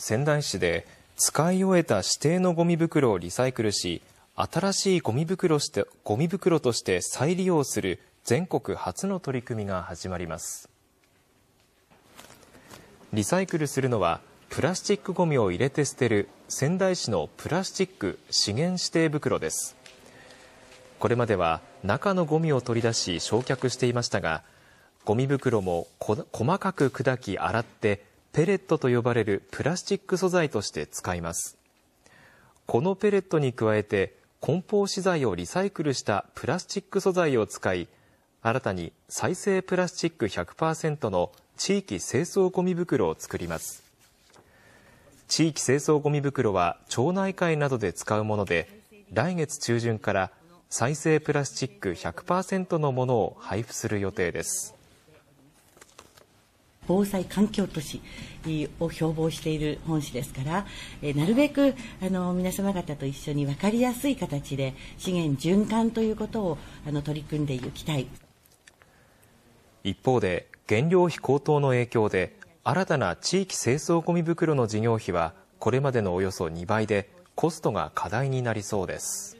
仙台市で使い終えた指定のゴミ袋をリサイクルし、新しいゴミ袋してゴミ袋として再利用する全国初の取り組みが始まります。リサイクルするのは、プラスチックごみを入れて捨てる仙台市のプラスチック資源指定袋です。これまでは中のゴミを取り出し焼却していましたが、ゴミ袋も細かく砕き洗ってペレットと呼ばれるプラスチック素材として使います。このペレットに加えて、梱包資材をリサイクルしたプラスチック素材を使い、新たに再生プラスチック100%の地域清掃ゴミ袋を作ります。地域清掃ゴミ袋は町内会などで使うもので、来月中旬から再生プラスチック100%のものを配布する予定です。防災環境都市を標榜している本市ですから、なるべくあの皆様方と一緒に分かりやすい形で資源循環ということをあの取り組んでいきたい一方で原料費高騰の影響で新たな地域清掃ごみ袋の事業費はこれまでのおよそ2倍でコストが課題になりそうです。